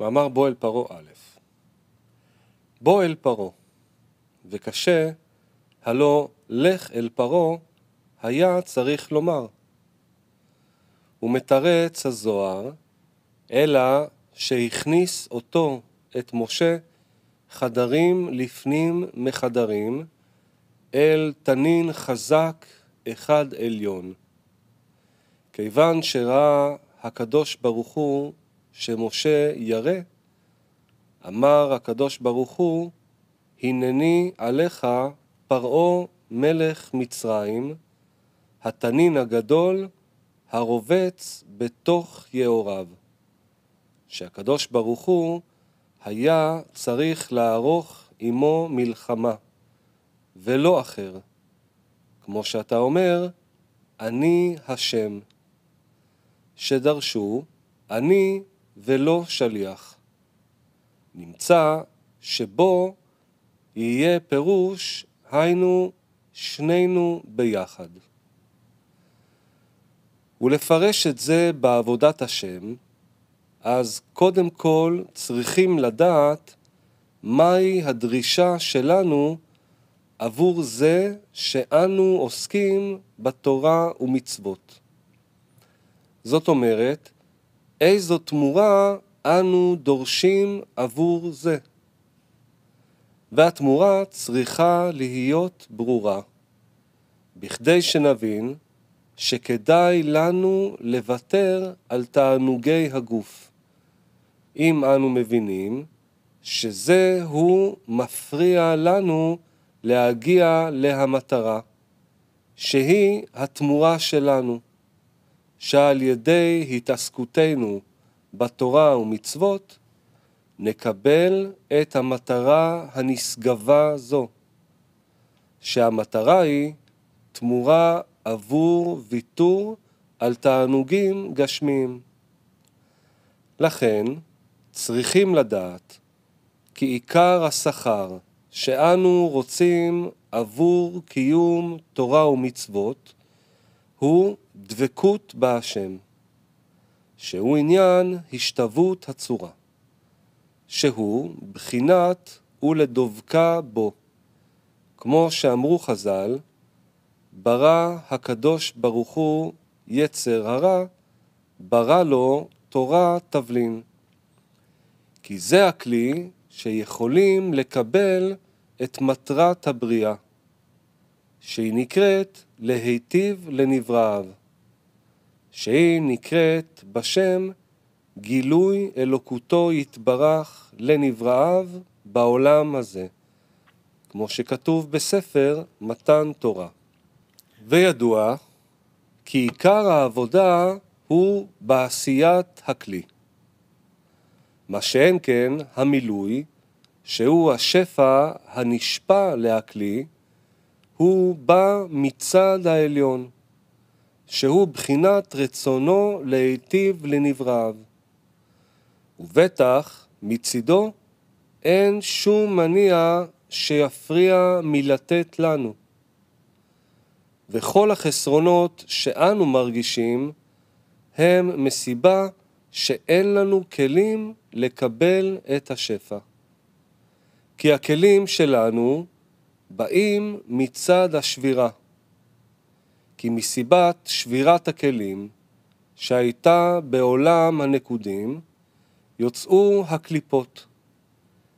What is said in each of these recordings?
מאמר בוא אל פרעה א' בוא אל פרעה, וקשה, הלא לך אל פרעה, היה צריך לומר. ומתרץ הזוהר, אלא שהכניס אותו, את משה, חדרים לפנים מחדרים, אל תנין חזק אחד עליון. כיוון שראה הקדוש ברוך הוא שמשה ירא, אמר הקדוש ברוך הוא, הנני עליך פרעה מלך מצרים, התנין הגדול הרובץ בתוך יאוריו. שהקדוש ברוך הוא היה צריך לערוך עמו מלחמה, ולא אחר. כמו שאתה אומר, אני השם. שדרשו, אני ולא שליח. נמצא שבו יהיה פירוש היינו שנינו ביחד. ולפרש את זה בעבודת השם, אז קודם כל צריכים לדעת מהי הדרישה שלנו עבור זה שאנו עוסקים בתורה ומצוות. זאת אומרת, איזו תמורה אנו דורשים עבור זה. והתמורה צריכה להיות ברורה, בכדי שנבין שכדאי לנו לוותר על תענוגי הגוף, אם אנו מבינים שזהו מפריע לנו להגיע להמטרה, שהיא התמורה שלנו. שעל ידי התעסקותנו בתורה ומצוות, נקבל את המטרה הנשגבה זו, שהמטרה היא תמורה עבור ויתור על תענוגים גשמיים. לכן, צריכים לדעת כי עיקר השכר שאנו רוצים עבור קיום תורה ומצוות הוא דבקות בהשם, שהוא עניין השתוות הצורה, שהוא בחינת ולדבקה בו, כמו שאמרו חז"ל, ברא הקדוש ברוך הוא יצר הרע, ברא לו תורה תבלין. כי זה הכלי שיכולים לקבל את מטרת הבריאה. שהיא נקראת להיטיב לנבראיו, שהיא נקראת בשם גילוי אלוקותו יתברך לנבראיו בעולם הזה, כמו שכתוב בספר מתן תורה. וידוע כי עיקר העבודה הוא בעשיית הכלי. מה שאין כן המילוי, שהוא השפע הנשפע להכלי, הוא בא מצד העליון, שהוא בחינת רצונו להיטיב לנבראיו. ובטח, מצידו, אין שום מניע שיפריע מלתת לנו. וכל החסרונות שאנו מרגישים הם מסיבה שאין לנו כלים לקבל את השפע. כי הכלים שלנו באים מצד השבירה. כי מסיבת שבירת הכלים שהייתה בעולם הנקודים, יוצאו הקליפות,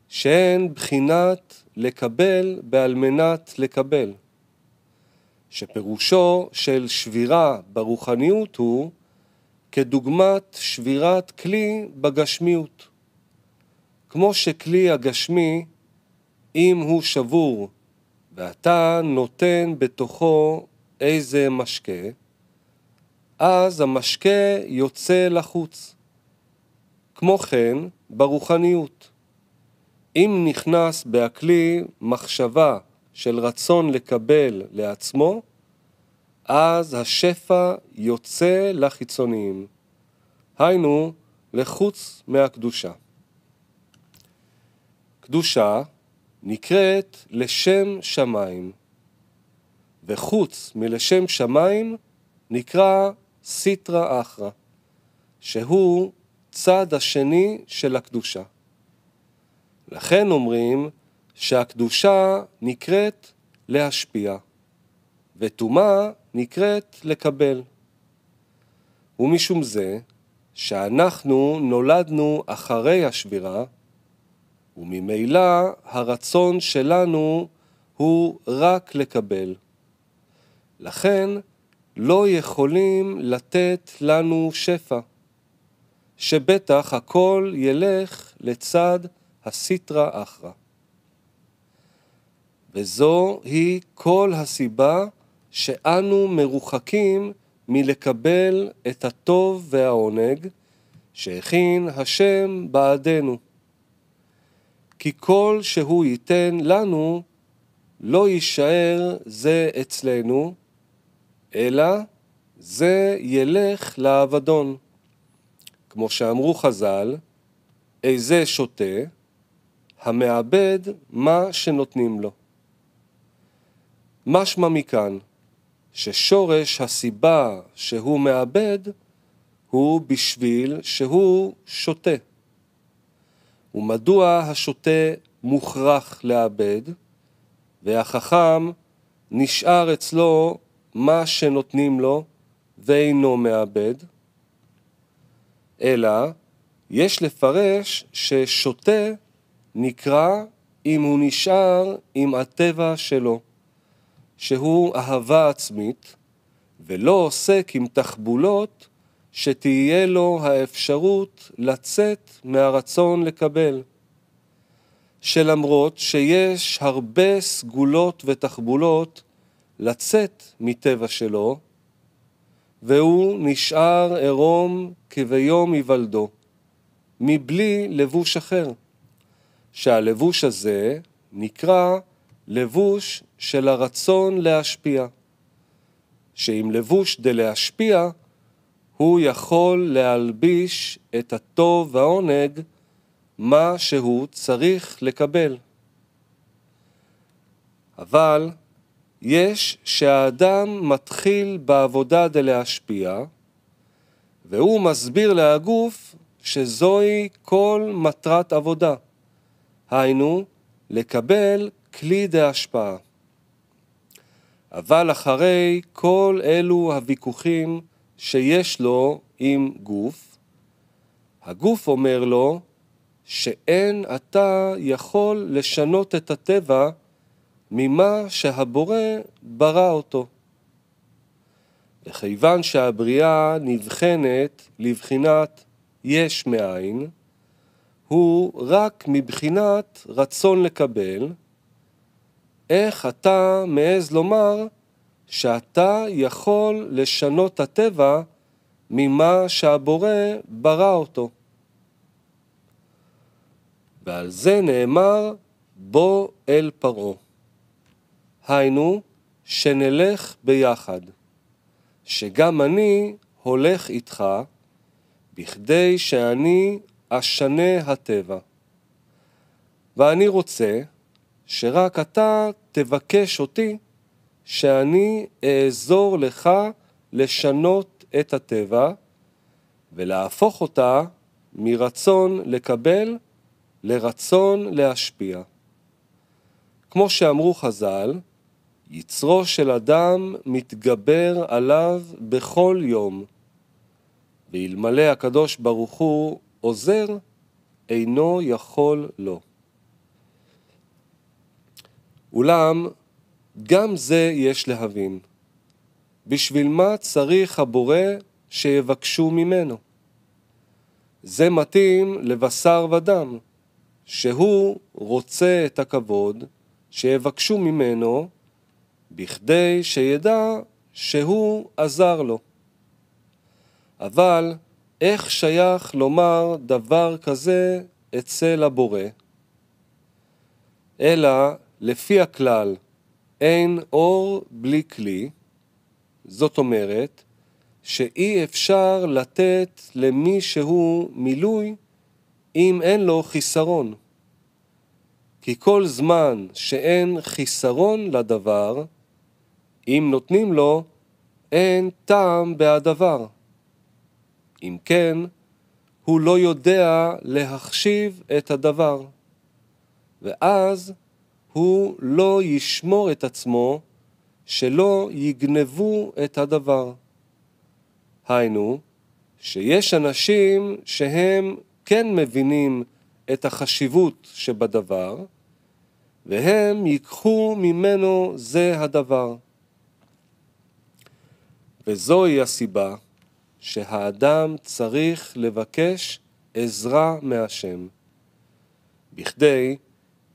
שהן בחינת לקבל בעל מנת לקבל, שפירושו של שבירה ברוחניות הוא כדוגמת שבירת כלי בגשמיות. כמו שכלי הגשמי, אם הוא שבור ואתה נותן בתוכו איזה משקה, אז המשקה יוצא לחוץ. כמו כן, ברוחניות. אם נכנס בהכלי מחשבה של רצון לקבל לעצמו, אז השפע יוצא לחיצוניים, היינו לחוץ מהקדושה. קדושה נקראת לשם שמיים, וחוץ מלשם שמיים נקרא סיטרא אחרא, שהוא צד השני של הקדושה. לכן אומרים שהקדושה נקראת להשפיע, וטומאה נקראת לקבל. ומשום זה, שאנחנו נולדנו אחרי השבירה, וממילא הרצון שלנו הוא רק לקבל. לכן לא יכולים לתת לנו שפע, שבטח הכל ילך לצד הסיטרא אחרא. וזו היא כל הסיבה שאנו מרוחקים מלקבל את הטוב והעונג שהכין השם בעדנו. כי כל שהוא ייתן לנו, לא יישאר זה אצלנו, אלא זה ילך לאבדון. כמו שאמרו חז"ל, איזה שותה, המאבד מה שנותנים לו. משמע מכאן, ששורש הסיבה שהוא מאבד הוא בשביל שהוא שותה. ומדוע השוטה מוכרח לאבד, והחכם נשאר אצלו מה שנותנים לו ואינו מאבד, אלא יש לפרש ששוטה נקרא אם הוא נשאר עם הטבע שלו, שהוא אהבה עצמית, ולא עוסק עם תחבולות שתהיה לו האפשרות לצאת מהרצון לקבל. שלמרות שיש הרבה סגולות ותחבולות לצאת מטבע שלו, והוא נשאר עירום כביום היוולדו, מבלי לבוש אחר, שהלבוש הזה נקרא לבוש של הרצון להשפיע, שאם לבוש דלהשפיע, הוא יכול להלביש את הטוב והעונג מה שהוא צריך לקבל. אבל יש שהאדם מתחיל בעבודה דלהשפיע, והוא מסביר להגוף שזוהי כל מטרת עבודה, היינו, לקבל כלי דהשפעה. אבל אחרי כל אלו הוויכוחים, שיש לו עם גוף, הגוף אומר לו שאין אתה יכול לשנות את הטבע ממה שהבורא ברא אותו. וכיוון שהבריאה נבחנת לבחינת יש מאין, הוא רק מבחינת רצון לקבל, איך אתה מעז לומר שאתה יכול לשנות את הטבע ממה שהבורא ברא אותו. ועל זה נאמר, בוא אל פרעה. היינו, שנלך ביחד, שגם אני הולך איתך, בכדי שאני אשנה הטבע. ואני רוצה שרק אתה תבקש אותי שאני אעזור לך לשנות את הטבע ולהפוך אותה מרצון לקבל לרצון להשפיע. כמו שאמרו חז"ל, יצרו של אדם מתגבר עליו בכל יום, ואלמלא הקדוש ברוך הוא עוזר, אינו יכול לו. אולם גם זה יש להבין. בשביל מה צריך הבורא שיבקשו ממנו? זה מתאים לבשר ודם, שהוא רוצה את הכבוד שיבקשו ממנו, בכדי שידע שהוא עזר לו. אבל איך שייך לומר דבר כזה אצל הבורא? אלא לפי הכלל, אין אור בלי כלי, זאת אומרת שאי אפשר לתת למי שהוא מילוי אם אין לו חיסרון. כי כל זמן שאין חיסרון לדבר, אם נותנים לו, אין טעם בהדבר. אם כן, הוא לא יודע להחשיב את הדבר. ואז הוא לא ישמור את עצמו שלא יגנבו את הדבר. היינו, שיש אנשים שהם כן מבינים את החשיבות שבדבר, והם ייקחו ממנו זה הדבר. וזוהי הסיבה שהאדם צריך לבקש עזרה מהשם, בכדי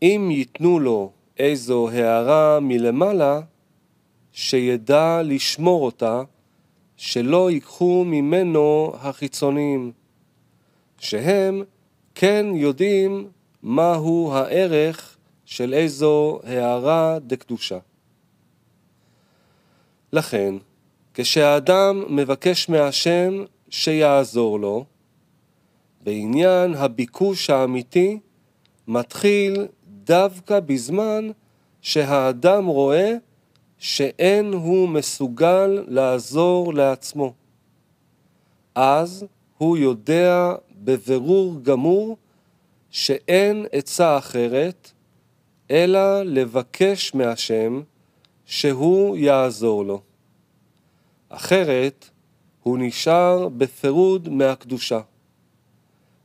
אם ייתנו לו איזו הערה מלמעלה, שידע לשמור אותה, שלא ייקחו ממנו החיצוניים, שהם כן יודעים מהו הערך של איזו הערה דקדושה. לכן, כשהאדם מבקש מהשם שיעזור לו, בעניין הביקוש האמיתי מתחיל דווקא בזמן שהאדם רואה שאין הוא מסוגל לעזור לעצמו. אז הוא יודע בבירור גמור שאין עצה אחרת, אלא לבקש מהשם שהוא יעזור לו. אחרת, הוא נשאר בפירוד מהקדושה,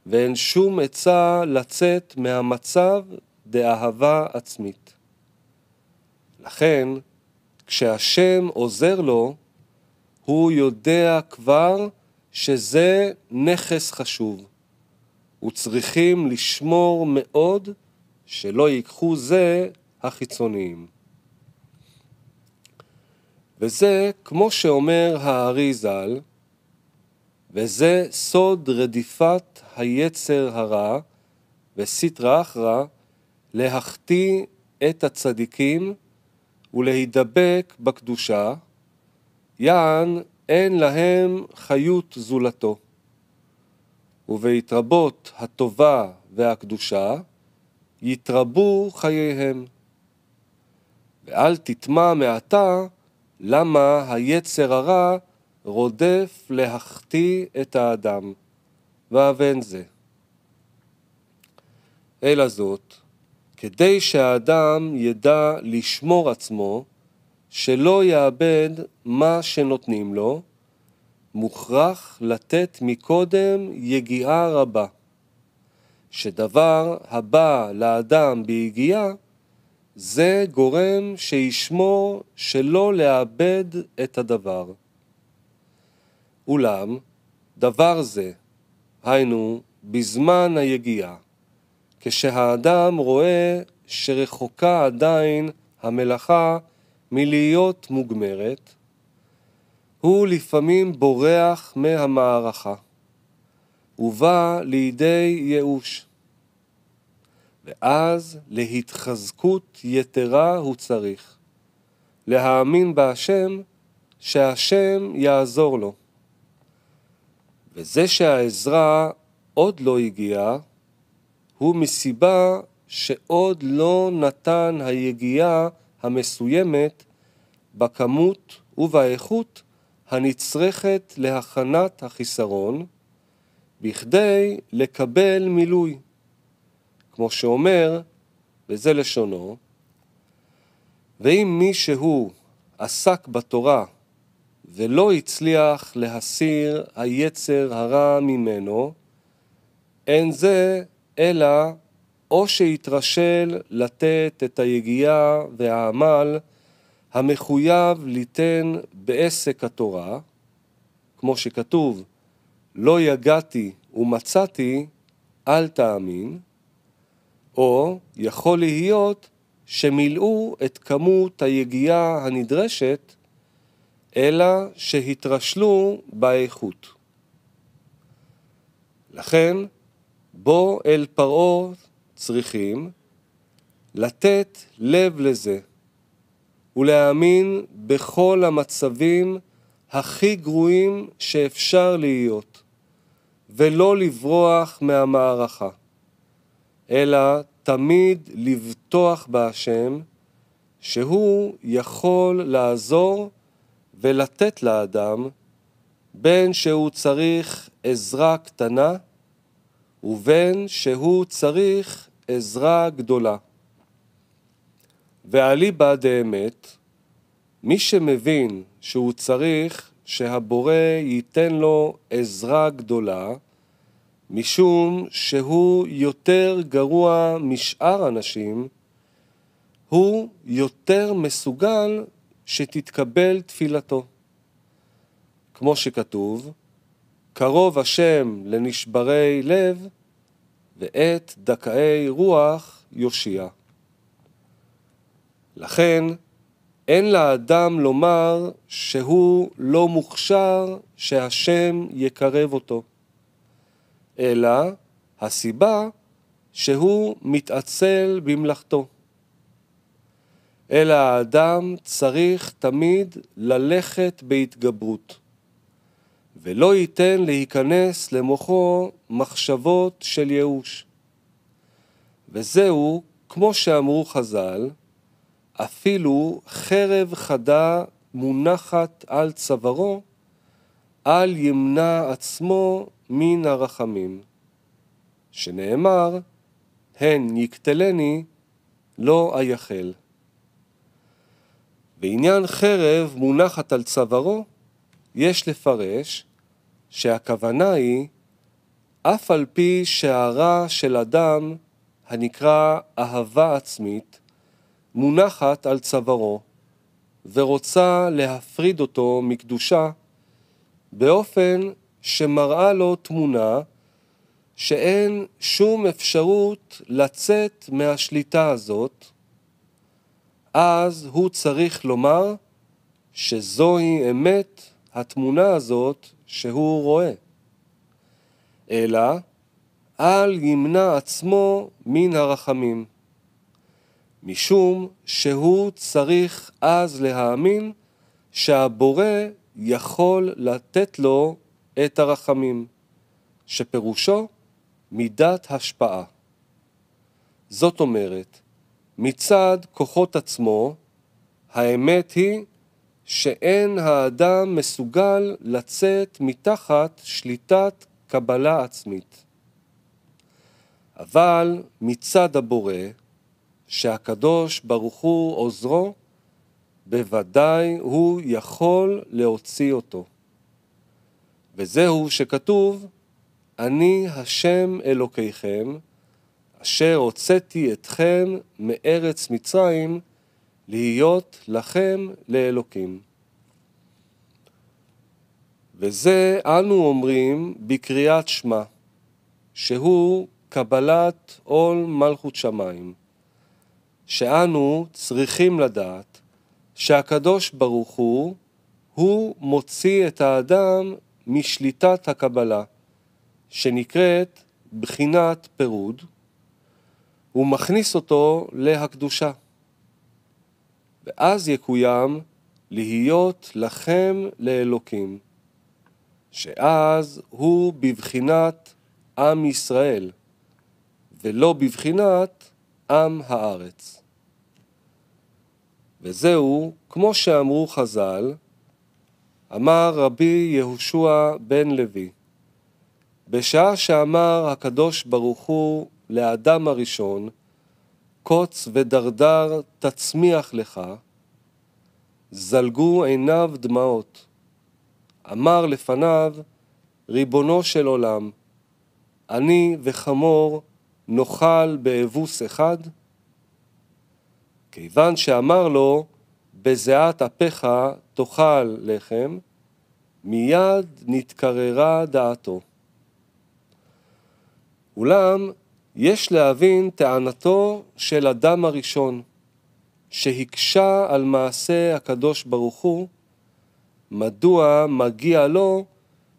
ואין שום עצה לצאת מהמצב דאהבה עצמית. לכן, כשהשם עוזר לו, הוא יודע כבר שזה נכס חשוב, וצריכים לשמור מאוד שלא ייקחו זה החיצוניים. וזה, כמו שאומר הארי ז"ל, וזה סוד רדיפת היצר הרע וסטרא אחרא להחטיא את הצדיקים ולהידבק בקדושה, יען אין להם חיות זולתו. ובהתרבות הטובה והקדושה, יתרבו חייהם. ואל תטמע מעתה למה היצר הרע רודף להחטיא את האדם, ואבין זה. אלא זאת, כדי שהאדם ידע לשמור עצמו, שלא יאבד מה שנותנים לו, מוכרח לתת מקודם יגיעה רבה, שדבר הבא לאדם ביגיעה, זה גורם שישמור שלא לאבד את הדבר. אולם, דבר זה, היינו, בזמן היגיעה, כשהאדם רואה שרחוקה עדיין המלאכה מלהיות מוגמרת, הוא לפעמים בורח מהמערכה, ובא לידי ייאוש. ואז להתחזקות יתרה הוא צריך, להאמין בהשם, שהשם יעזור לו. וזה שהעזרה עוד לא הגיעה, הוא מסיבה שעוד לא נתן היגיעה המסוימת בכמות ובאיכות הנצרכת להכנת החיסרון, בכדי לקבל מילוי. כמו שאומר, וזה לשונו, ואם מישהו עסק בתורה ולא הצליח להסיר היצר הרע ממנו, אין זה אלא או שיתרשל לתת את היגיעה והעמל המחויב ליתן בעסק התורה, כמו שכתוב, לא יגעתי ומצאתי, אל תאמין, או יכול להיות שמילאו את כמות היגיעה הנדרשת, אלא שהתרשלו באיכות. לכן, בו אל פרעה צריכים לתת לב לזה ולהאמין בכל המצבים הכי גרועים שאפשר להיות, ולא לברוח מהמערכה, אלא תמיד לבטוח בהשם, שהוא יכול לעזור ולתת לאדם, בין שהוא צריך עזרה קטנה, ובין שהוא צריך עזרה גדולה. ואליבא דאמת, מי שמבין שהוא צריך שהבורא ייתן לו עזרה גדולה, משום שהוא יותר גרוע משאר אנשים, הוא יותר מסוגל שתתקבל תפילתו. כמו שכתוב, קרוב השם לנשברי לב, ואת דכאי רוח יושיע. לכן, אין לאדם לומר שהוא לא מוכשר שהשם יקרב אותו, אלא הסיבה שהוא מתעצל במלאכתו. אלא האדם צריך תמיד ללכת בהתגברות. ולא ייתן להיכנס למוחו מחשבות של ייאוש. וזהו, כמו שאמרו חז"ל, אפילו חרב חדה מונחת על צווארו, אל ימנע עצמו מן הרחמים. שנאמר, הן יקטלני, לא אייחל. בעניין חרב מונחת על צווארו, יש לפרש שהכוונה היא אף על פי שהרע של אדם הנקרא אהבה עצמית מונחת על צווארו ורוצה להפריד אותו מקדושה באופן שמראה לו תמונה שאין שום אפשרות לצאת מהשליטה הזאת, אז הוא צריך לומר שזוהי אמת התמונה הזאת שהוא רואה, אלא אל ימנע עצמו מן הרחמים, משום שהוא צריך אז להאמין שהבורא יכול לתת לו את הרחמים, שפירושו מידת השפעה. זאת אומרת, מצד כוחות עצמו, האמת היא שאין האדם מסוגל לצאת מתחת שליטת קבלה עצמית. אבל מצד הבורא, שהקדוש ברוך הוא עוזרו, בוודאי הוא יכול להוציא אותו. וזהו שכתוב, אני השם אלוקיכם, אשר הוצאתי אתכם מארץ מצרים, להיות לכם לאלוקים. וזה אנו אומרים בקריאת שמע, שהוא קבלת עול מלכות שמיים, שאנו צריכים לדעת שהקדוש ברוך הוא, הוא מוציא את האדם משליטת הקבלה, שנקראת בחינת פירוד, ומכניס אותו להקדושה. ואז יקוים להיות לכם לאלוקים, שאז הוא בבחינת עם ישראל, ולא בבחינת עם הארץ. וזהו, כמו שאמרו חז"ל, אמר רבי יהושע בן לוי, בשעה שאמר הקדוש ברוך הוא לאדם הראשון, קוץ ודרדר תצמיח לך, זלגו עיניו דמעות. אמר לפניו, ריבונו של עולם, אני וחמור נאכל באבוס אחד? כיוון שאמר לו, בזיעת אפיך תאכל לחם, מיד נתקררה דעתו. אולם יש להבין טענתו של אדם הראשון, שהקשה על מעשה הקדוש ברוך הוא, מדוע מגיע לו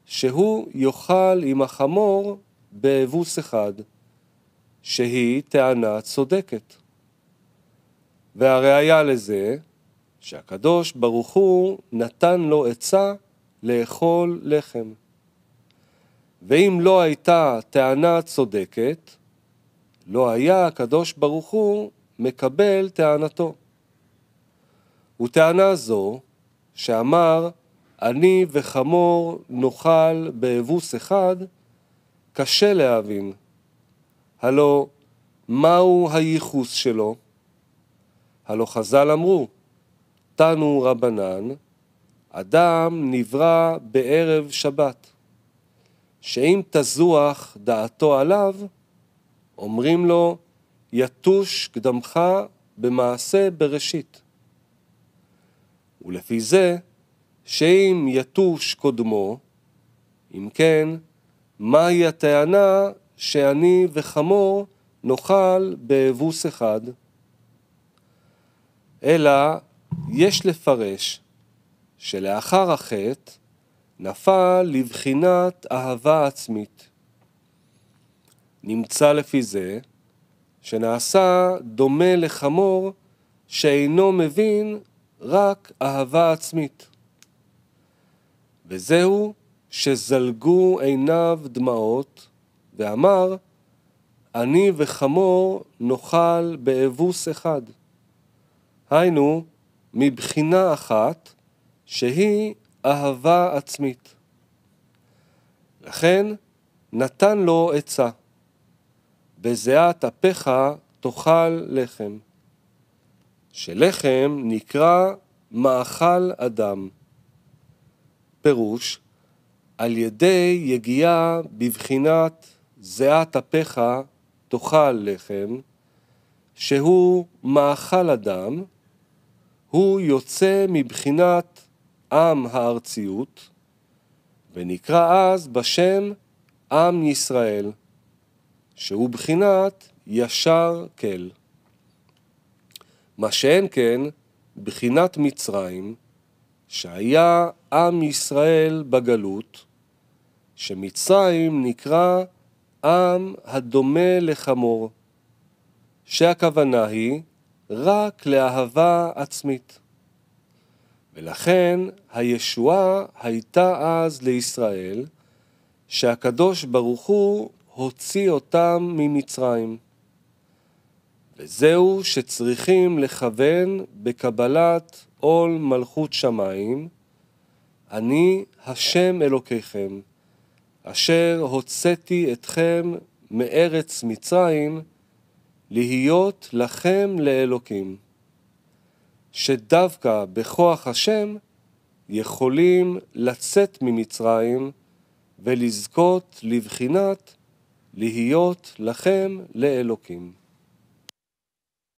שהוא יאכל עם החמור באבוס אחד, שהיא טענה צודקת. והראיה לזה, שהקדוש ברוך הוא נתן לו עצה לאכול לחם. ואם לא הייתה טענה צודקת, לא היה הקדוש ברוך הוא מקבל טענתו. וטענה זו, שאמר, אני וחמור נאכל באבוס אחד, קשה להבין. הלא, מהו הייחוס שלו? הלא חז"ל אמרו, תנו רבנן, אדם נברא בערב שבת, שאם תזוח דעתו עליו, אומרים לו, יתוש קדמך במעשה בראשית. ולפי זה, שאם יתוש קודמו, אם כן, מהי הטענה שאני וחמור נאכל באבוס אחד? אלא יש לפרש שלאחר החטא נפל לבחינת אהבה עצמית. נמצא לפי זה שנעשה דומה לחמור שאינו מבין רק אהבה עצמית. וזהו שזלגו עיניו דמעות, ואמר, אני וחמור נאכל באבוס אחד. היינו, מבחינה אחת, שהיא אהבה עצמית. לכן נתן לו עצה. בזיעת אפיך תאכל לחם, שלחם נקרא מאכל אדם. פירוש, על ידי יגיעה בבחינת זיעת אפיך תאכל לחם, שהוא מאכל אדם, הוא יוצא מבחינת עם הארציות, ונקרא אז בשם עם ישראל. שהוא בחינת ישר כל. מה שאין כן, בחינת מצרים, שהיה עם ישראל בגלות, שמצרים נקרא עם הדומה לחמור, שהכוונה היא רק לאהבה עצמית. ולכן הישועה הייתה אז לישראל, שהקדוש ברוך הוא הוציא אותם ממצרים. וזהו שצריכים לכוון בקבלת עול מלכות שמיים, אני השם אלוקיכם, אשר הוצאתי אתכם מארץ מצרים, להיות לכם לאלוקים. שדווקא בכוח השם יכולים לצאת ממצרים ולזכות לבחינת להיות לכם לאלוקים.